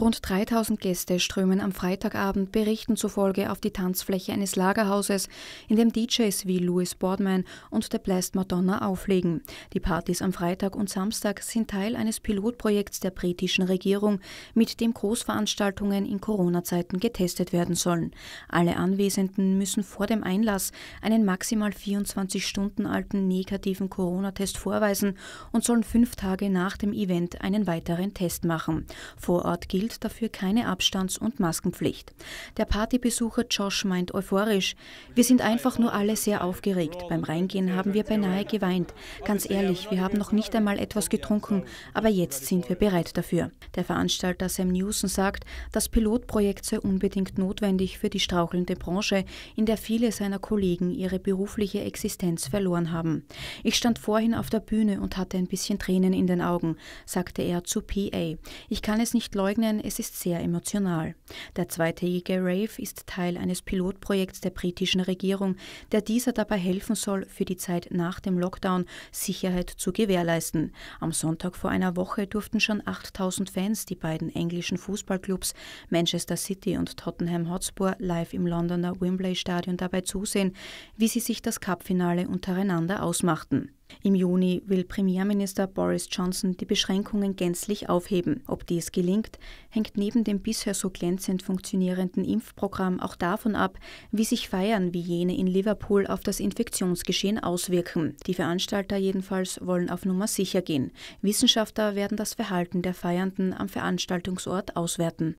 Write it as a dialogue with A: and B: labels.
A: Rund 3000 Gäste strömen am Freitagabend Berichten zufolge auf die Tanzfläche eines Lagerhauses, in dem DJs wie Louis Boardman und The Blast Madonna auflegen. Die Partys am Freitag und Samstag sind Teil eines Pilotprojekts der britischen Regierung, mit dem Großveranstaltungen in Corona-Zeiten getestet werden sollen. Alle Anwesenden müssen vor dem Einlass einen maximal 24 Stunden alten negativen Corona-Test vorweisen und sollen fünf Tage nach dem Event einen weiteren Test machen. Vor Ort gilt gilt dafür keine Abstands- und Maskenpflicht. Der Partybesucher Josh meint euphorisch, wir sind einfach nur alle sehr aufgeregt. Beim Reingehen haben wir beinahe geweint. Ganz ehrlich, wir haben noch nicht einmal etwas getrunken, aber jetzt sind wir bereit dafür. Der Veranstalter Sam Newson sagt, das Pilotprojekt sei unbedingt notwendig für die strauchelnde Branche, in der viele seiner Kollegen ihre berufliche Existenz verloren haben. Ich stand vorhin auf der Bühne und hatte ein bisschen Tränen in den Augen, sagte er zu PA. Ich kann es nicht leugnen, sein, es ist sehr emotional. Der zweitägige Rave ist Teil eines Pilotprojekts der britischen Regierung, der dieser dabei helfen soll, für die Zeit nach dem Lockdown Sicherheit zu gewährleisten. Am Sonntag vor einer Woche durften schon 8000 Fans die beiden englischen Fußballclubs Manchester City und Tottenham Hotspur live im Londoner Wembley Stadion dabei zusehen, wie sie sich das Cupfinale untereinander ausmachten. Im Juni will Premierminister Boris Johnson die Beschränkungen gänzlich aufheben. Ob dies gelingt, hängt neben dem bisher so glänzend funktionierenden Impfprogramm auch davon ab, wie sich Feiern wie jene in Liverpool auf das Infektionsgeschehen auswirken. Die Veranstalter jedenfalls wollen auf Nummer sicher gehen. Wissenschaftler werden das Verhalten der Feiernden am Veranstaltungsort auswerten.